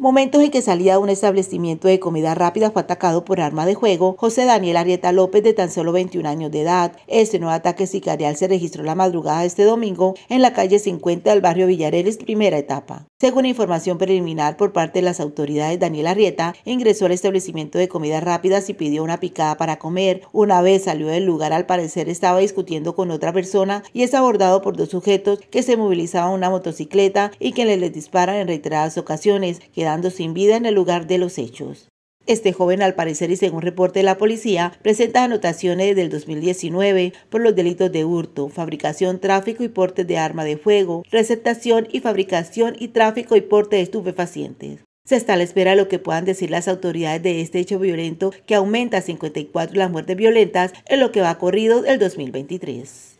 Momentos en que salía de un establecimiento de comida rápida fue atacado por arma de juego José Daniel Arieta López de tan solo 21 años de edad. Este nuevo ataque sicarial se registró la madrugada de este domingo en la calle 50 del barrio Villareles, primera etapa. Según información preliminar por parte de las autoridades, Daniel Arrieta ingresó al establecimiento de comidas rápidas y pidió una picada para comer. Una vez salió del lugar, al parecer estaba discutiendo con otra persona y es abordado por dos sujetos que se movilizaban una motocicleta y que les disparan en reiteradas ocasiones, quedando sin vida en el lugar de los hechos. Este joven, al parecer y según reporte de la policía, presenta anotaciones del 2019 por los delitos de hurto, fabricación, tráfico y porte de arma de fuego, receptación y fabricación y tráfico y porte de estupefacientes. Se está a la espera de lo que puedan decir las autoridades de este hecho violento que aumenta a 54 las muertes violentas en lo que va corrido el 2023.